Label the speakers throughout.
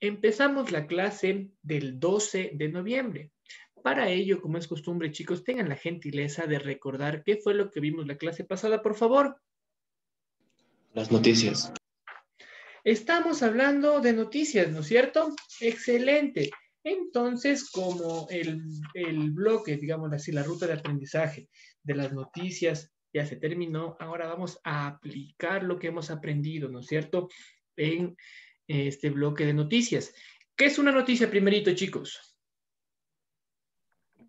Speaker 1: Empezamos la clase del 12 de noviembre. Para ello, como es costumbre, chicos, tengan la gentileza de recordar qué fue lo que vimos la clase pasada, por favor. Las noticias. Estamos hablando de noticias, ¿no es cierto? Excelente. Entonces, como el, el bloque, digamos así, la ruta de aprendizaje de las noticias ya se terminó, ahora vamos a aplicar lo que hemos aprendido, ¿no es cierto? En este bloque de noticias. ¿Qué es una noticia primerito, chicos?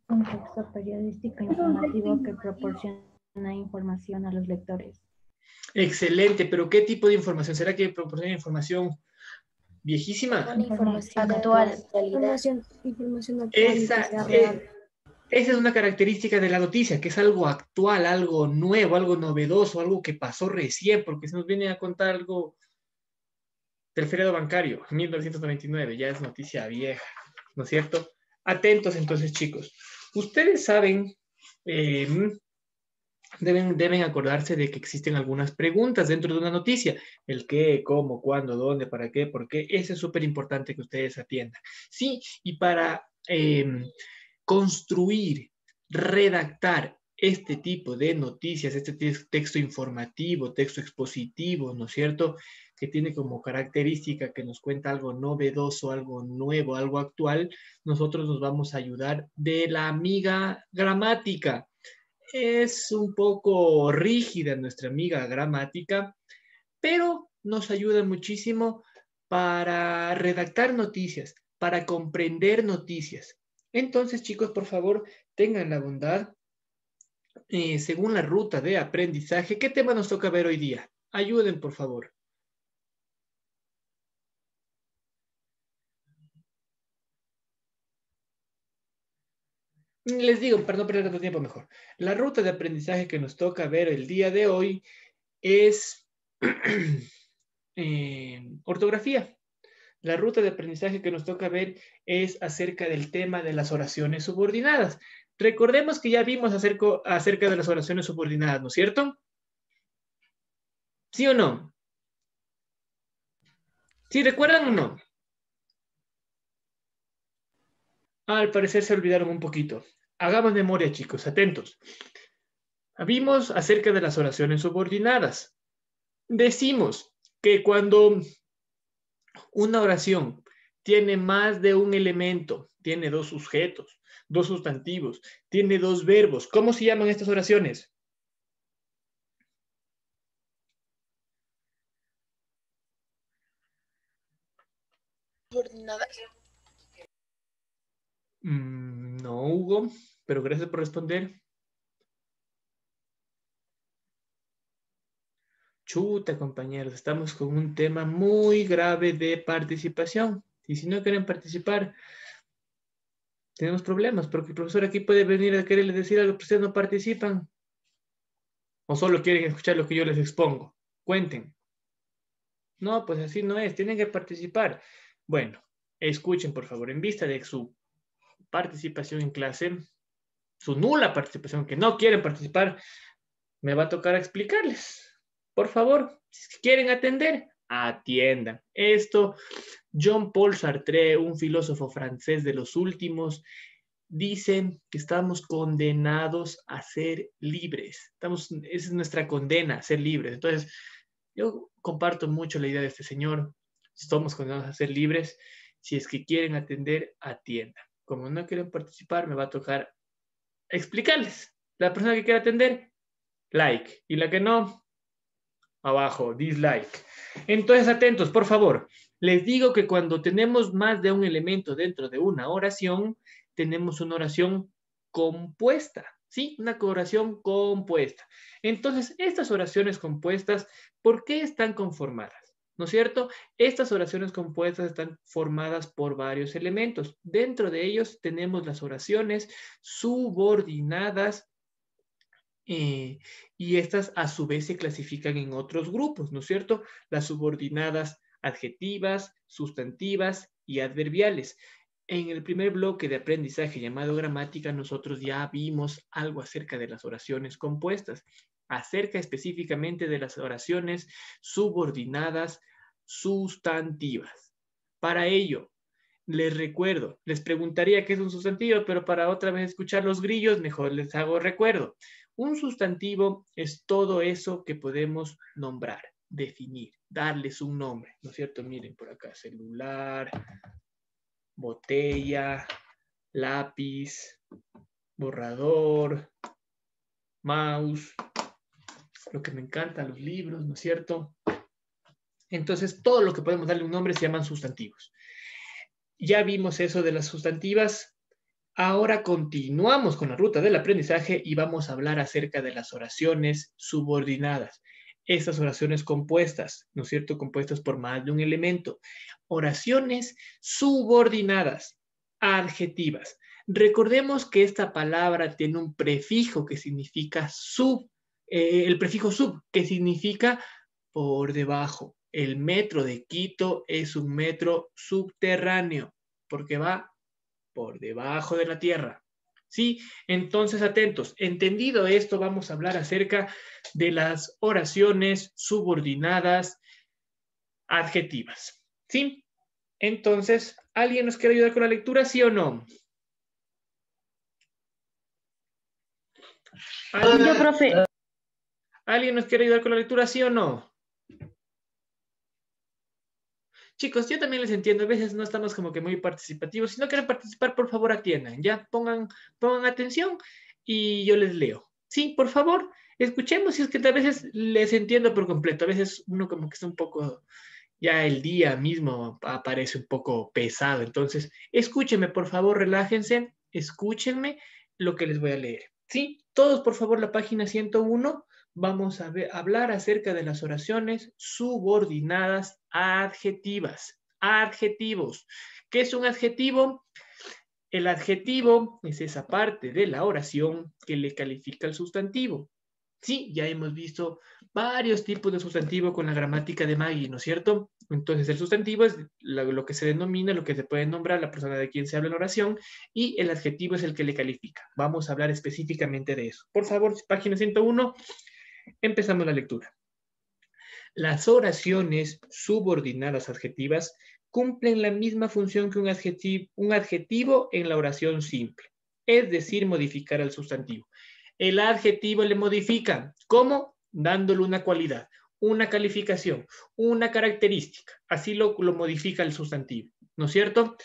Speaker 1: un texto periodístico informativo que proporciona información a los lectores. Excelente, pero ¿qué tipo de información? ¿Será que proporciona información viejísima? Información actual. Información, esa, eh, esa es una característica de la noticia, que es algo actual, algo nuevo, algo novedoso, algo que pasó recién, porque se nos viene a contar algo del feriado bancario, 1999, ya es noticia vieja, ¿no es cierto? Atentos entonces, chicos. Ustedes saben, em, deben, deben acordarse de que existen algunas preguntas dentro de una noticia. El qué, cómo, cuándo, dónde, para qué, por qué. Eso es súper importante que ustedes atiendan. Sí, y para em, construir, redactar este tipo de noticias, este texto informativo, texto expositivo, ¿no es cierto? que tiene como característica que nos cuenta algo novedoso, algo nuevo, algo actual, nosotros nos vamos a ayudar de la amiga gramática. Es un poco rígida nuestra amiga gramática, pero nos ayuda muchísimo para redactar noticias, para comprender noticias. Entonces, chicos, por favor, tengan la bondad, eh, según la ruta de aprendizaje, ¿qué tema nos toca ver hoy día? Ayuden, por favor. Les digo, no perder tanto tiempo mejor. La ruta de aprendizaje que nos toca ver el día de hoy es eh, ortografía. La ruta de aprendizaje que nos toca ver es acerca del tema de las oraciones subordinadas. Recordemos que ya vimos acerca de las oraciones subordinadas, ¿no es cierto? ¿Sí o no? ¿Sí recuerdan o no? Al parecer se olvidaron un poquito. Hagamos memoria, chicos, atentos. Vimos acerca de las oraciones subordinadas. Decimos que cuando una oración tiene más de un elemento, tiene dos sujetos, dos sustantivos, tiene dos verbos. ¿Cómo se llaman estas oraciones? Subordinadas. Mm, no, Hugo, pero gracias por responder. Chuta, compañeros, estamos con un tema muy grave de participación. Y si no quieren participar, tenemos problemas, porque el profesor aquí puede venir a quererles decir algo, pero ustedes no participan. O solo quieren escuchar lo que yo les expongo. Cuenten. No, pues así no es, tienen que participar. Bueno, escuchen, por favor, en vista de su participación en clase, su nula participación, que no quieren participar, me va a tocar explicarles. Por favor, si quieren atender, atiendan. Esto, John Paul Sartre, un filósofo francés de los últimos, dice que estamos condenados a ser libres. Estamos, esa es nuestra condena, ser libres. Entonces, yo comparto mucho la idea de este señor. estamos condenados a ser libres. Si es que quieren atender, atiendan como no quieren participar, me va a tocar explicarles. La persona que quiera atender, like. Y la que no, abajo, dislike. Entonces, atentos, por favor. Les digo que cuando tenemos más de un elemento dentro de una oración, tenemos una oración compuesta, ¿sí? Una oración compuesta. Entonces, estas oraciones compuestas, ¿por qué están conformadas? ¿no es cierto? Estas oraciones compuestas están formadas por varios elementos. Dentro de ellos tenemos las oraciones subordinadas eh, y estas a su vez se clasifican en otros grupos, ¿no es cierto? Las subordinadas adjetivas, sustantivas y adverbiales. En el primer bloque de aprendizaje llamado gramática, nosotros ya vimos algo acerca de las oraciones compuestas acerca específicamente de las oraciones subordinadas sustantivas. Para ello, les recuerdo, les preguntaría qué es un sustantivo, pero para otra vez escuchar los grillos, mejor les hago recuerdo. Un sustantivo es todo eso que podemos nombrar, definir, darles un nombre, ¿no es cierto? Miren por acá, celular, botella, lápiz, borrador, mouse, lo que me encanta, los libros, ¿no es cierto? Entonces, todo lo que podemos darle un nombre se llaman sustantivos. Ya vimos eso de las sustantivas. Ahora continuamos con la ruta del aprendizaje y vamos a hablar acerca de las oraciones subordinadas. Estas oraciones compuestas, ¿no es cierto? Compuestas por más de un elemento. Oraciones subordinadas, adjetivas. Recordemos que esta palabra tiene un prefijo que significa sub eh, el prefijo sub, que significa por debajo. El metro de Quito es un metro subterráneo, porque va por debajo de la tierra. ¿Sí? Entonces, atentos. Entendido esto, vamos a hablar acerca de las oraciones subordinadas adjetivas. ¿Sí? Entonces, ¿alguien nos quiere ayudar con la lectura, sí o no? ¿Alguien nos quiere ayudar con la lectura, sí o no? Chicos, yo también les entiendo, a veces no estamos como que muy participativos. Si no quieren participar, por favor, atiendan, ya pongan, pongan atención y yo les leo. Sí, por favor, escuchemos, si es que a veces les entiendo por completo, a veces uno como que está un poco, ya el día mismo aparece un poco pesado, entonces escúchenme, por favor, relájense, escúchenme lo que les voy a leer. Sí, todos, por favor, la página 101 vamos a hablar acerca de las oraciones subordinadas adjetivas. Adjetivos. ¿Qué es un adjetivo? El adjetivo es esa parte de la oración que le califica el sustantivo. Sí, ya hemos visto varios tipos de sustantivo con la gramática de Maggie, ¿no es cierto? Entonces, el sustantivo es lo que se denomina, lo que se puede nombrar la persona de quien se habla en oración, y el adjetivo es el que le califica. Vamos a hablar específicamente de eso. Por favor, página 101, Empezamos la lectura. Las oraciones subordinadas adjetivas cumplen la misma función que un adjetivo, en la oración simple, es decir, modificar al sustantivo. El adjetivo le modifica. ¿Cómo? Dándole una cualidad, una calificación, una característica. Así lo modifica el sustantivo, ¿no es cierto?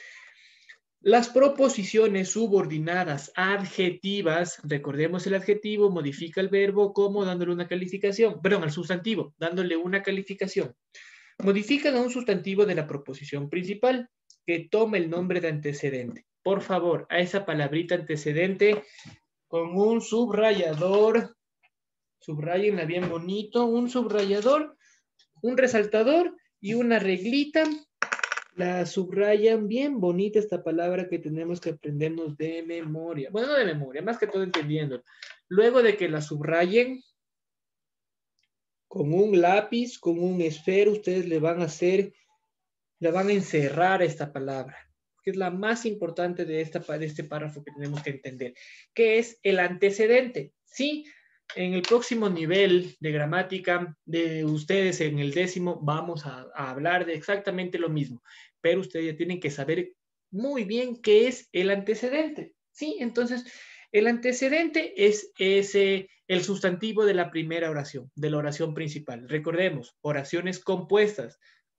Speaker 1: Las proposiciones subordinadas adjetivas, recordemos el adjetivo, modifica el verbo como dándole una calificación, perdón, al sustantivo, dándole una calificación. Modifican a un sustantivo de la proposición principal que tome el nombre de antecedente. Por favor, a esa palabrita antecedente con un subrayador, subrayenla bien bonito, un subrayador, un resaltador y una reglita la subrayan bien bonita esta palabra que tenemos que aprendernos de memoria. Bueno, de memoria, más que todo entendiendo. Luego de que la subrayen, con un lápiz, con un esfero, ustedes le van a hacer, le van a encerrar esta palabra, que es la más importante de, esta, de este párrafo que tenemos que entender, que es el antecedente. Sí, en el próximo nivel de gramática de ustedes, en el décimo, vamos a, hablar de exactamente lo mismo pero ustedes ya tienen que saber muy bien qué es el antecedente. ¿Sí? Entonces, el antecedente es, ese el sustantivo de la primera oración, de la oración principal. Recordemos, oraciones compuestas.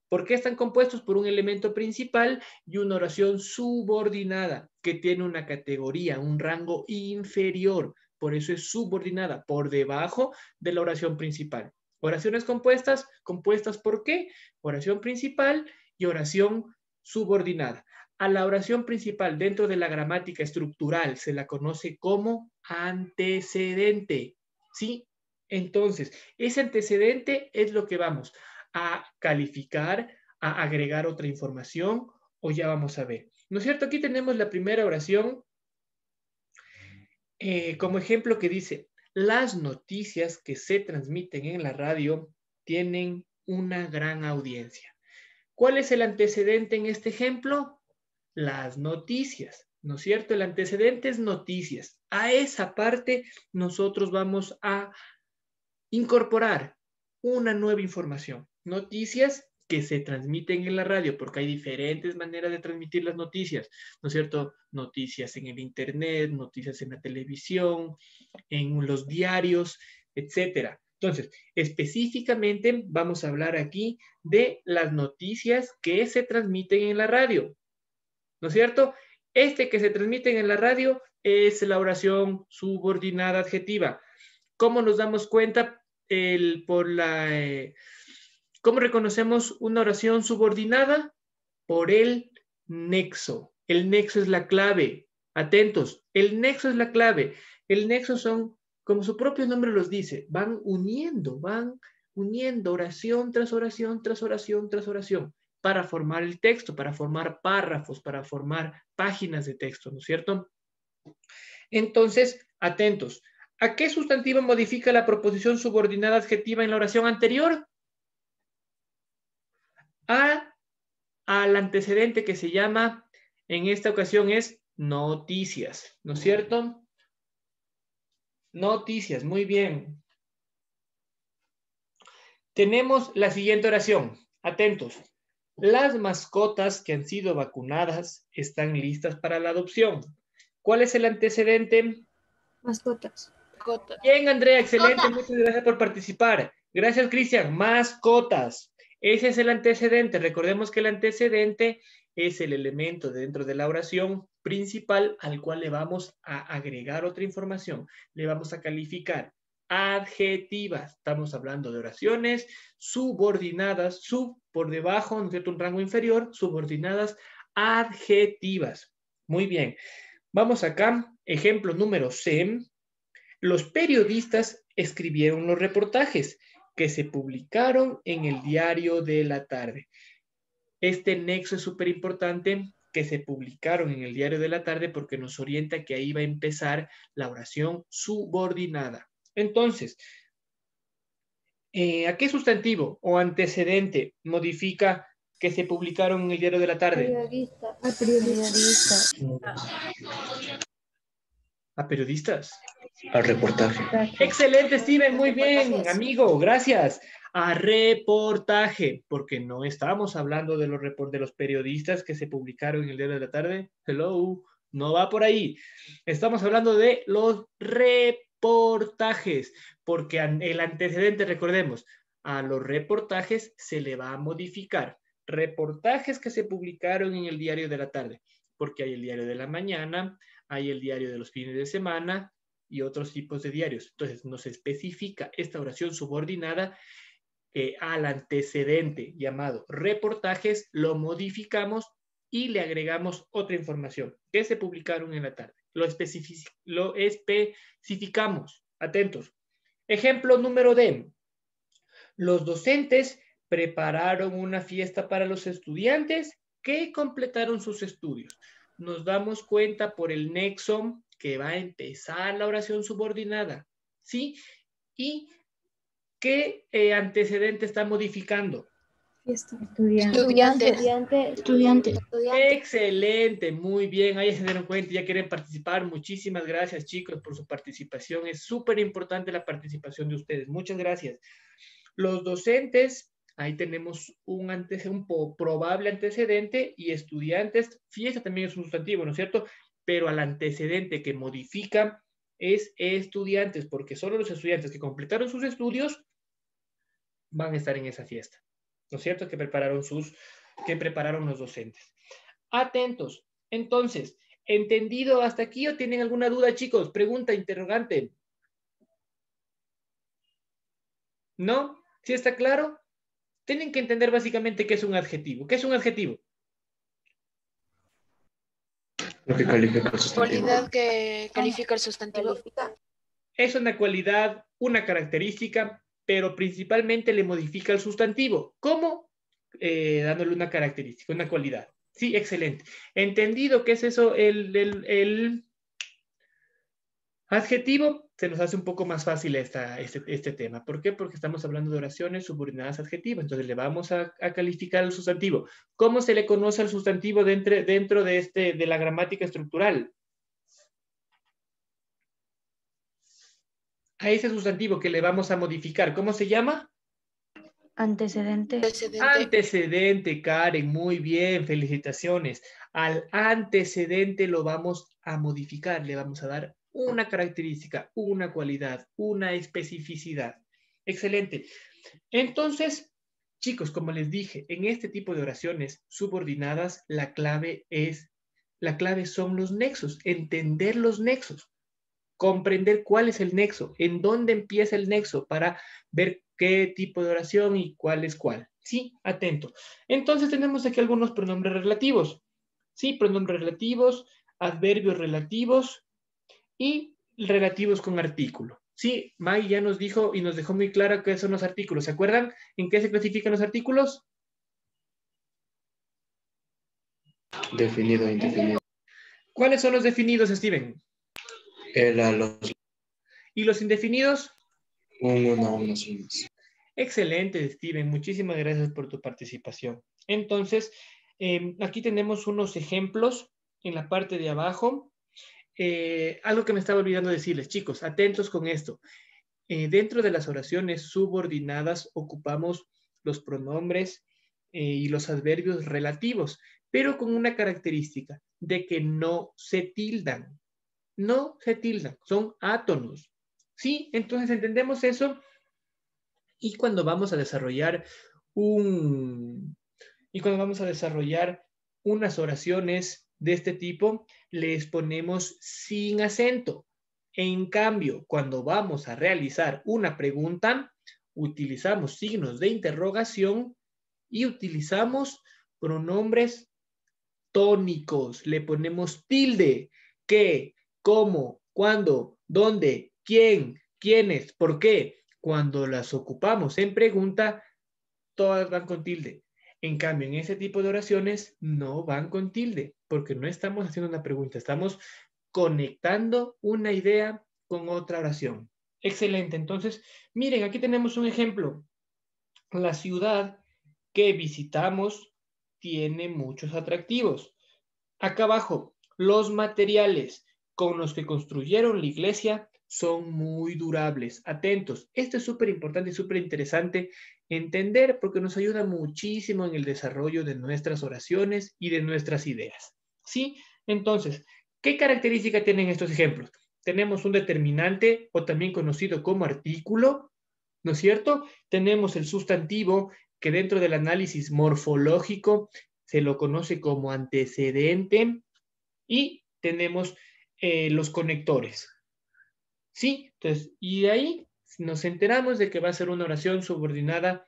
Speaker 1: ¿Por qué están compuestos? Por un elemento principal y una oración subordinada, que tiene una categoría, un rango inferior. Por eso es subordinada, por debajo de la oración principal. Oraciones compuestas, compuestas por qué? Oración principal y oración subordinada. A la oración principal dentro de la gramática estructural se la conoce como antecedente. ¿Sí? Entonces, ese antecedente es lo que vamos a calificar, a agregar otra información o ya vamos a ver. ¿No es cierto? Aquí tenemos la primera oración eh, como ejemplo que dice, las noticias que se transmiten en la radio tienen una gran audiencia. ¿Cuál es el antecedente en este ejemplo? Las noticias, ¿no es cierto? El antecedente es noticias. A esa parte nosotros vamos a incorporar una nueva información. Noticias que se transmiten en la radio, porque hay diferentes maneras de transmitir las noticias, ¿no es cierto? Noticias en el Internet, noticias en la televisión, en los diarios, etcétera. Entonces, específicamente vamos a hablar aquí de las noticias que se transmiten en la radio. ¿No es cierto? Este que se transmite en la radio es la oración subordinada adjetiva. ¿Cómo nos damos cuenta el, por la... Eh, ¿Cómo reconocemos una oración subordinada? Por el nexo. El nexo es la clave. Atentos, el nexo es la clave. El nexo son como su propio nombre los dice, van uniendo, van uniendo oración tras oración, tras oración, tras oración, para formar el texto, para formar párrafos, para formar páginas de texto, ¿no es cierto? Entonces, atentos. ¿A qué sustantivo modifica la proposición subordinada adjetiva en la oración anterior? A, al antecedente que se llama, en esta ocasión es noticias, ¿no es cierto? Noticias, muy bien. Tenemos la siguiente oración. Atentos. Las mascotas que han sido vacunadas están listas para la adopción. ¿Cuál es el antecedente? Mascotas. Bien, Andrea, excelente. Muchas gracias por participar. Gracias, Cristian. Mascotas. Ese es el antecedente. Recordemos que el antecedente es el elemento dentro de la oración principal al cual le vamos a agregar otra información. Le vamos a calificar adjetivas. Estamos hablando de oraciones subordinadas, sub por debajo, de Un rango inferior, subordinadas adjetivas. Muy bien. Vamos acá, ejemplo número C. Los periodistas escribieron los reportajes que se publicaron en el diario de la tarde. Este nexo es súper importante que se publicaron en el diario de la tarde porque nos orienta que ahí va a empezar la oración subordinada. Entonces, eh, ¿a qué sustantivo o antecedente modifica que se publicaron en el diario de la tarde? Ah, mm a periodistas. Al reportaje. Excelente, Steven, muy bien, amigo, gracias. A reportaje, porque no estábamos hablando de los, de los periodistas que se publicaron en el diario de la tarde. Hello, no va por ahí. Estamos hablando de los reportajes, porque el antecedente, recordemos, a los reportajes se le va a modificar. Reportajes que se publicaron en el diario de la tarde, porque hay el diario de la mañana, hay el diario de los fines de semana y otros tipos de diarios. Entonces nos especifica esta oración subordinada al antecedente llamado reportajes, lo modificamos y le agregamos otra información que se publicaron en la tarde. Lo, lo especificamos. Atentos. Ejemplo número D. Los docentes prepararon una fiesta para los estudiantes que completaron sus estudios nos damos cuenta por el nexo que va a empezar la oración subordinada, ¿sí? Y qué eh, antecedente está modificando. Estudiante. Estudiante. Estudiante. Excelente, muy bien, ahí se dieron cuenta, ya quieren participar. Muchísimas gracias chicos por su participación. Es súper importante la participación de ustedes. Muchas gracias. Los docentes Ahí tenemos un, probable antecedente y estudiantes, fiesta también es un sustantivo, ¿no es cierto? Pero al antecedente que modifica es estudiantes, porque solo los estudiantes que completaron sus estudios van a estar en esa fiesta, ¿no es cierto? Que prepararon sus, que prepararon los docentes. Atentos. Entonces, ¿entendido hasta aquí o tienen alguna duda, chicos? Pregunta, interrogante. ¿No? ¿Sí está claro? tienen que entender básicamente qué es un adjetivo. ¿Qué es un adjetivo? Lo que califica el sustantivo. Cualidad que califica el sustantivo. Es una cualidad, una característica, pero principalmente le modifica el sustantivo. ¿Cómo? Eh, dándole una característica, una cualidad. Sí, excelente. Entendido ¿qué es eso el Adjetivo, se nos hace un poco más fácil este, este, tema. ¿Por qué? Porque estamos hablando de oraciones subordinadas adjetivas Entonces le vamos a, calificar el sustantivo. ¿Cómo se le conoce al sustantivo dentro de, este, de la gramática estructural? A ese sustantivo que le vamos a modificar, ¿cómo se llama? antecedente. Antecedente, Karen, muy bien, felicitaciones. Al antecedente lo vamos a modificar, le vamos a dar una característica, una cualidad, una especificidad. Excelente. Entonces, chicos, como les dije, en este tipo de oraciones subordinadas, la clave es, la clave son los nexos, entender los nexos, comprender cuál es el nexo, en dónde empieza el nexo para ver qué tipo de oración y cuál es cuál. Sí, atento. Entonces tenemos aquí algunos pronombres relativos. Sí, pronombres relativos, adverbios relativos, y relativos con artículo. Sí, May ya nos dijo y nos dejó muy claro qué son los artículos. ¿Se acuerdan en qué se clasifican los artículos? Definido e indefinido. ¿Cuáles son los definidos, Steven? los... ¿Y los indefinidos? Un uno, uno, Excelente, Steven. Muchísimas gracias por tu participación. Entonces, eh, aquí tenemos unos ejemplos en la parte de abajo eh, algo que me estaba olvidando decirles, chicos, atentos con esto. Eh, dentro de las oraciones subordinadas ocupamos los pronombres eh, y los adverbios relativos, pero con una característica de que no se tildan. No se tildan, son átonos. ¿Sí? Entonces entendemos eso y cuando vamos a desarrollar un... Y cuando vamos a desarrollar unas oraciones de este tipo, les ponemos sin acento. En cambio, cuando vamos a realizar una pregunta, utilizamos signos de interrogación y utilizamos pronombres tónicos. Le ponemos tilde, qué, cómo, cuándo, dónde, quién, quiénes, por qué. Cuando las ocupamos en pregunta, todas van con tilde. En cambio, en ese tipo de oraciones no van con tilde porque no estamos haciendo una pregunta, estamos conectando una idea con otra oración. Excelente. Entonces, miren, aquí tenemos un ejemplo. La ciudad que visitamos tiene muchos atractivos. Acá abajo, los materiales con los que construyeron la iglesia son muy durables. Atentos. Esto es súper importante y súper interesante entender porque nos ayuda muchísimo en el desarrollo de nuestras oraciones y de nuestras ideas. ¿Sí? Entonces, ¿qué característica tienen estos ejemplos? Tenemos un determinante o también conocido como artículo, ¿no es cierto? Tenemos el sustantivo que dentro del análisis morfológico se lo conoce como antecedente y tenemos eh, los conectores. ¿Sí? Entonces, y de ahí nos enteramos de que va a ser una oración subordinada.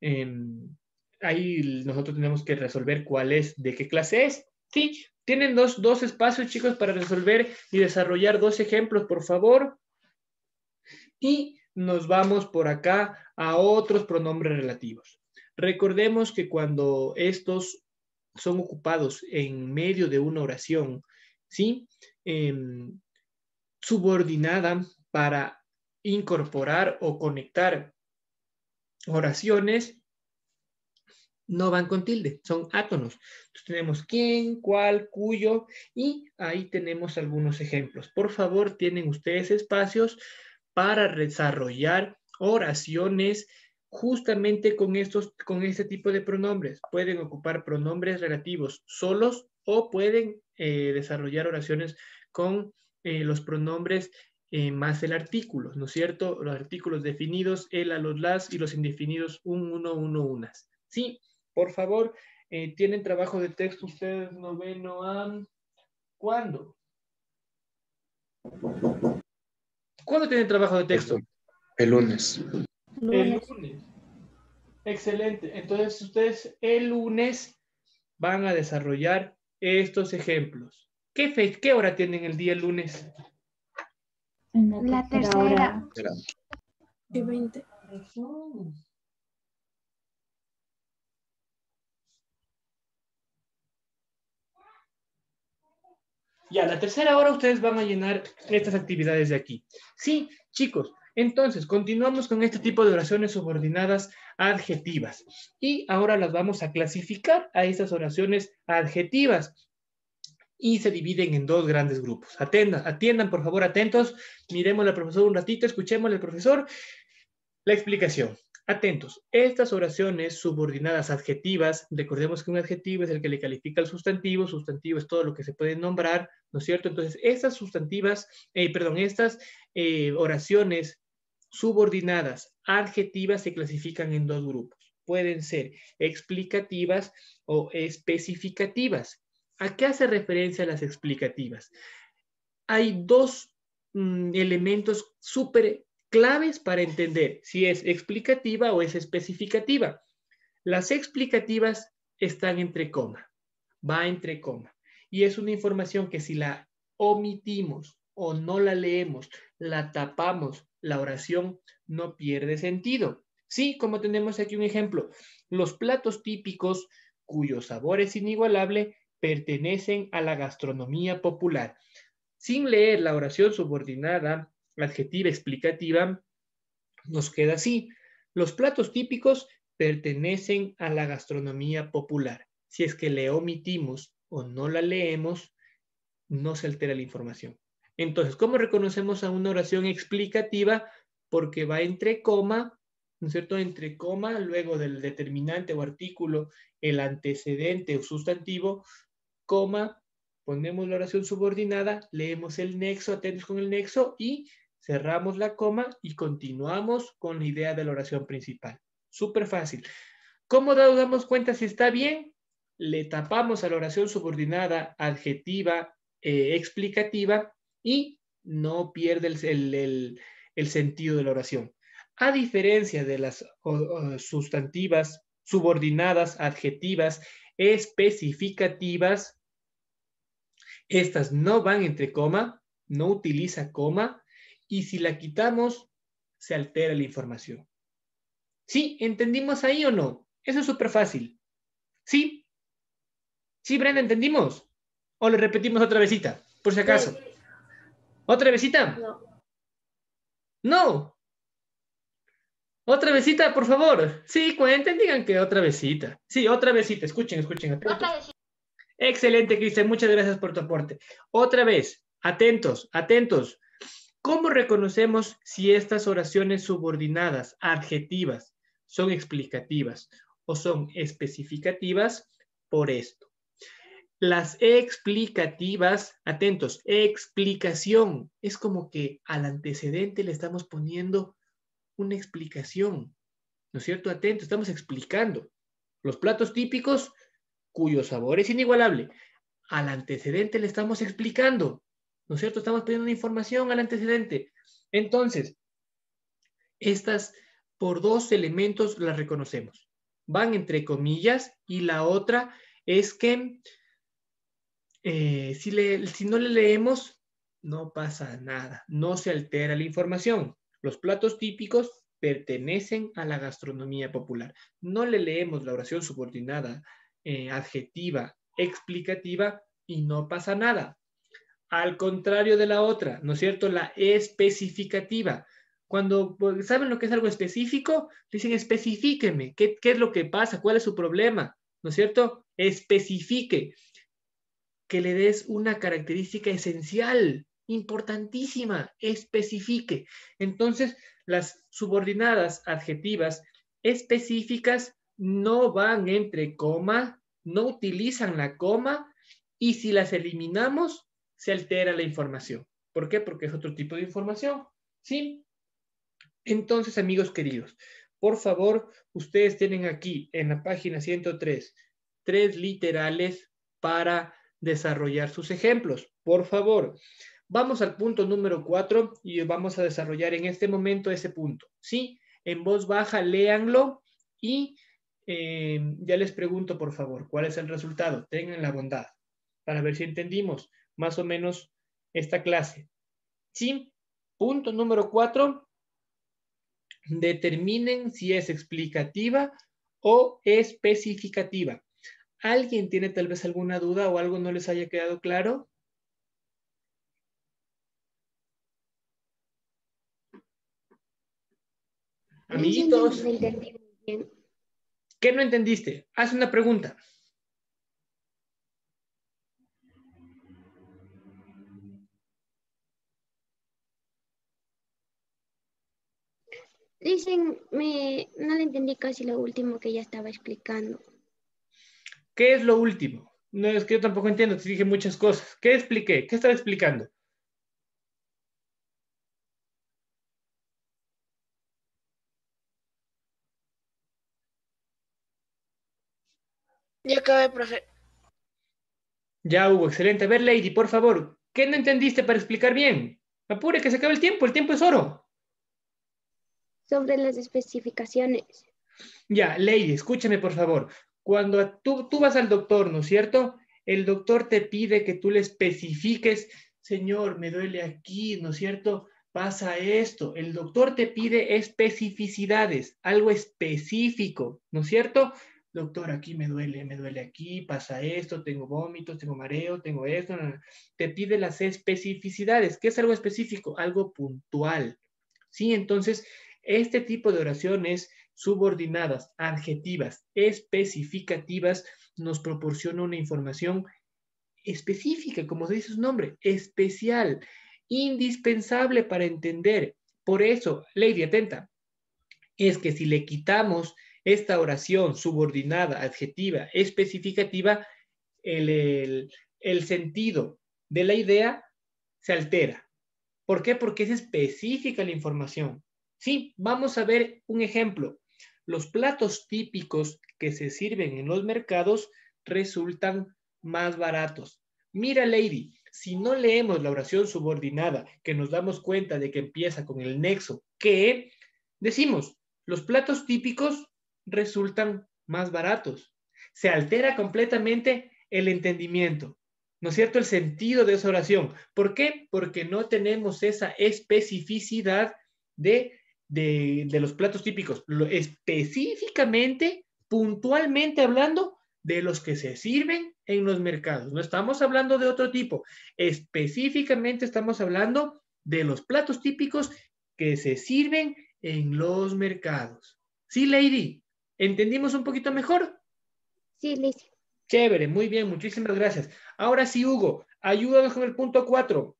Speaker 1: Em, ahí nosotros tenemos que resolver cuál es, de qué clase es. ¿Sí? Tienen dos, espacios, chicos, para resolver y desarrollar dos ejemplos, por favor. Y nos vamos por acá a otros pronombres relativos. Recordemos que cuando estos son ocupados en medio de una oración, ¿sí? Em, subordinada para incorporar o conectar oraciones, no van con tilde, son átonos. Entonces tenemos quién, cuál, cuyo y ahí tenemos algunos ejemplos. Por favor, tienen ustedes espacios para desarrollar oraciones justamente con, estos, con este tipo de pronombres. Pueden ocupar pronombres relativos solos o pueden eh, desarrollar oraciones con eh, los pronombres eh, más el artículo, ¿no es cierto? Los artículos definidos, el a los las y los indefinidos un, uno, uno, unas. ¿Sí? Por favor, eh, ¿tienen trabajo de texto ustedes noveno a cuándo? ¿Cuándo tienen trabajo de texto? El lunes. El lunes. Excelente. Entonces ustedes el lunes van a desarrollar estos ejemplos. ¿Qué, qué hora tienen el día lunes? La tercera. 20. Y a la tercera hora ustedes van a llenar estas actividades de aquí. Sí, chicos, entonces, continuamos con este tipo de oraciones subordinadas adjetivas. Y ahora las vamos a clasificar a estas oraciones adjetivas. Y se dividen en dos grandes grupos. Atendan, atiendan, por favor, atentos. Miremos al profesor un ratito, escuchemos al profesor la explicación. Atentos, estas oraciones subordinadas adjetivas, recordemos que un adjetivo es el que le califica al sustantivo, sustantivo es todo lo que se puede nombrar, ¿no es cierto? Entonces, estas sustantivas, eh, perdón, estas eh, oraciones subordinadas adjetivas se clasifican en dos grupos. Pueden ser explicativas o especificativas. ¿A qué hace referencia las explicativas? Hay dos mm, elementos súper claves para entender si es explicativa o es especificativa. Las explicativas están entre coma, va entre coma. Y es una información que si la omitimos o no la leemos, la tapamos, la oración no pierde sentido. Sí, como tenemos aquí un ejemplo, los platos típicos cuyo sabor es inigualable pertenecen a la gastronomía popular. Sin leer la oración subordinada, adjetiva explicativa, nos queda así. Los platos típicos pertenecen a la gastronomía popular. Si es que le omitimos o no la leemos, no se altera la información. Entonces, ¿cómo reconocemos a una oración explicativa? Porque va entre coma, ¿no es cierto? Entre coma, luego del determinante o artículo, el antecedente o sustantivo, coma, ponemos la oración subordinada, leemos el nexo, atentos con el nexo y cerramos la coma y continuamos con la idea de la oración principal. Súper fácil. ¿Cómo nos damos cuenta si está bien? Le tapamos a la oración subordinada, adjetiva, eh, explicativa y no pierde el, sentido de la oración. A diferencia de las sustantivas, subordinadas, adjetivas, especificativas, estas no van entre coma, no utiliza coma, y si la quitamos, se altera la información. ¿Sí? ¿Entendimos ahí o no? Eso es súper fácil. ¿Sí? ¿Sí, Brenda, entendimos? ¿O le repetimos otra vezita, por si acaso? ¿Otra vezita? No. No. Otra vezita, por favor. Sí, cuenten, digan que otra vezita. Sí, otra vezita. Escuchen, escuchen. Excelente, Cristian. Muchas gracias por tu aporte. Otra vez, atentos, atentos. ¿Cómo reconocemos si estas oraciones subordinadas, adjetivas, son explicativas o son especificativas por esto? Las explicativas, atentos, explicación, es como que al antecedente le estamos poniendo una explicación, ¿no es cierto? Atentos, estamos explicando. Los platos típicos cuyo sabor es inigualable, al antecedente le estamos explicando ¿no es cierto? Estamos pidiendo información al antecedente. Entonces, estas por dos elementos las reconocemos. Van entre comillas y la otra es que eh, si, no le leemos, no pasa nada, no se altera la información. Los platos típicos pertenecen a la gastronomía popular. No le leemos la oración subordinada, eh, adjetiva, explicativa y no pasa nada al contrario de la otra, ¿no es cierto? La especificativa. Cuando pues, saben lo que es algo específico, dicen especifíqueme, ¿qué, qué es lo que pasa? ¿Cuál es su problema? ¿No es cierto? Especifique, que le des una característica esencial, importantísima, especifique. Entonces, las subordinadas adjetivas específicas no van entre coma, no utilizan la coma, y si las eliminamos, se altera la información. ¿Por qué? Porque es otro tipo de información. ¿Sí? Entonces, amigos queridos, por favor, ustedes tienen aquí en la página 103 tres literales para desarrollar sus ejemplos. Por favor, vamos al punto número cuatro y vamos a desarrollar en este momento ese punto. ¿Sí? En voz baja, léanlo y eh, ya les pregunto, por favor, cuál es el resultado. Tengan la bondad para ver si entendimos más o menos esta clase. ¿Sí? Punto número cuatro, determinen si es explicativa o especificativa. ¿Alguien tiene tal vez alguna duda o algo no les haya quedado claro? Amiguitos. ¿Qué no entendiste? Haz una pregunta. Dicen, me, no le entendí casi lo último que ya estaba explicando. ¿Qué es lo último? No, es que yo tampoco entiendo, te dije muchas cosas. ¿Qué expliqué? ¿Qué estaba explicando? Ya acabé, profe. Ya, hubo excelente. A ver, Lady, por favor, ¿qué no entendiste para explicar bien? Apure, que se acaba el tiempo, el tiempo es oro sobre las especificaciones. Ya, Lady, escúchame por favor. Cuando tú, tú vas al doctor, ¿no es cierto? El doctor te pide que tú le especifiques, señor, me duele aquí, ¿no es cierto? Pasa esto. El doctor te pide especificidades, algo específico, ¿no es cierto? Doctor, aquí me duele, me duele aquí, pasa esto, tengo vómitos, tengo mareo, tengo esto. Te pide las especificidades. ¿Qué es algo específico? Algo puntual. Sí, entonces este tipo de oraciones subordinadas, adjetivas, especificativas, nos proporciona una información específica, como se dice su nombre, especial, indispensable para entender. Por eso, Lady, atenta, es que si le quitamos esta oración subordinada, adjetiva, especificativa, el, el sentido de la idea se altera. ¿Por qué? Porque es específica la información. Sí, vamos a ver un ejemplo. Los platos típicos que se sirven en los mercados resultan más baratos. Mira, Lady, si no leemos la oración subordinada, que nos damos cuenta de que empieza con el nexo que, decimos, los platos típicos resultan más baratos. Se altera completamente el entendimiento, ¿no es cierto? El sentido de esa oración. ¿Por qué? Porque no tenemos esa especificidad de de, los platos típicos, específicamente, puntualmente hablando, de los que se sirven en los mercados. No estamos hablando de otro tipo. Específicamente estamos hablando de los platos típicos que se sirven en los mercados. Sí, Lady, ¿entendimos un poquito mejor? Sí, Liz. Chévere, muy bien, muchísimas gracias. Ahora sí, Hugo, ayúdanos con el punto cuatro.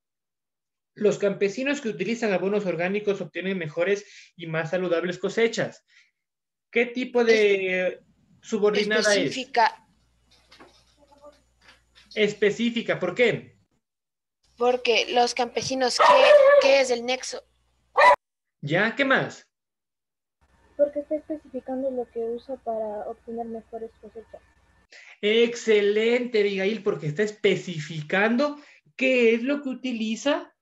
Speaker 1: Los campesinos que utilizan abonos orgánicos obtienen mejores y más saludables cosechas. ¿Qué tipo de subordinada específica. es? Específica. ¿Por qué? Porque los campesinos, ¿qué, ¿qué, es el nexo? ¿Ya? ¿Qué más? Porque está especificando lo que usa para obtener mejores cosechas. Excelente, Abigail, porque está especificando qué es lo que utiliza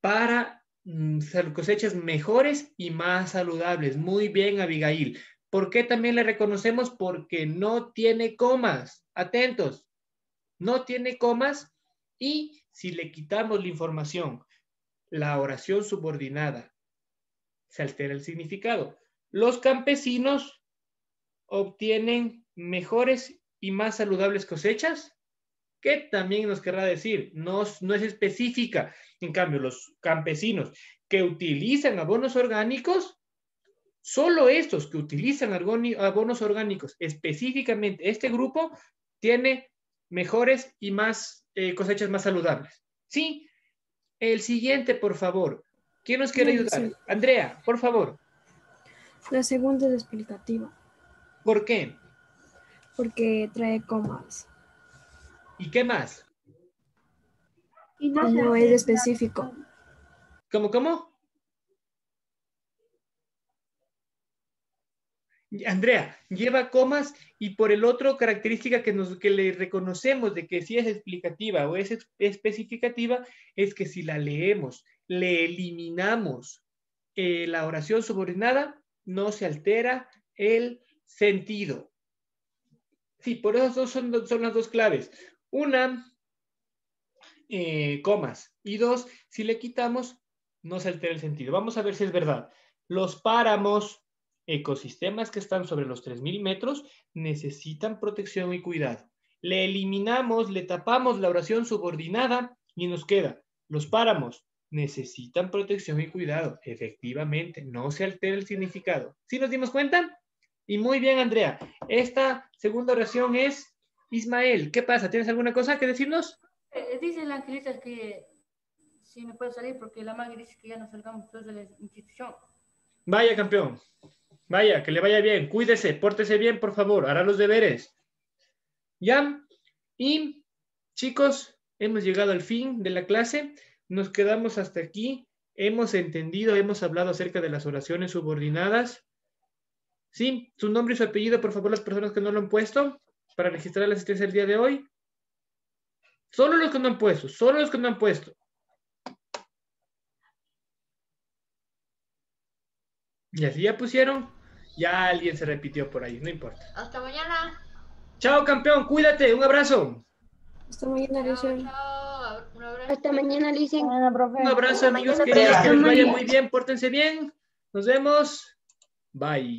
Speaker 1: para mm, cosechas mejores y más saludables. Muy bien, Abigail. ¿Por qué también le reconocemos? Porque no tiene comas. Atentos. No tiene comas y si le quitamos la información, la oración subordinada, se altera el significado. Los campesinos obtienen mejores y más saludables cosechas que también nos querrá decir, no, es específica. En cambio, los campesinos que utilizan abonos orgánicos, solo estos que utilizan abonos orgánicos, específicamente este grupo, tiene mejores y más eh, cosechas más saludables. Sí, el siguiente, por favor. ¿Quién nos quiere ayudar? Andrea, por favor. La segunda es explicativa. ¿Por qué? Porque trae comas. ¿Y qué más? no, es específico. ¿Cómo, cómo? Andrea, lleva comas y por el otro característica que, nos, que le reconocemos de que si es explicativa o es especificativa es que si la leemos, le eliminamos eh, la oración subordinada, no se altera el sentido. Sí, por eso son, son las dos claves. Una, eh, comas. Y dos, si le quitamos, no se altera el sentido. Vamos a ver si es verdad. Los páramos, ecosistemas que están sobre los 3.000 metros, necesitan protección y cuidado. Le eliminamos, le tapamos la oración subordinada y nos queda. Los páramos necesitan protección y cuidado. Efectivamente, no se altera el significado. ¿Sí nos dimos cuenta? Y muy bien, Andrea. Esta segunda oración es Ismael, ¿qué pasa? ¿Tienes alguna cosa que decirnos? Eh, dice la angelita que si me puede salir porque la magia dice que ya nos salgamos todos de la institución. Vaya, campeón. Vaya, que le vaya bien. Cuídese, pórtese bien, por favor. Hará los deberes. Ya. Y, chicos, hemos llegado al fin de la clase. Nos quedamos hasta aquí. Hemos entendido, hemos hablado acerca de las oraciones subordinadas. Sí, su nombre y su apellido, por favor, las personas que no lo han puesto para registrar la asistencia el día de hoy? Solo los que no han puesto, solo los que no han puesto. Y así ya pusieron, ya alguien se repitió por ahí, no importa. Hasta mañana. Chao, campeón, cuídate, un abrazo. Hasta mañana, Alicia. Chao, Hasta mañana, Alicia. Un abrazo, amigos queridos, que les vaya muy bien, pórtense bien. Nos vemos. Bye.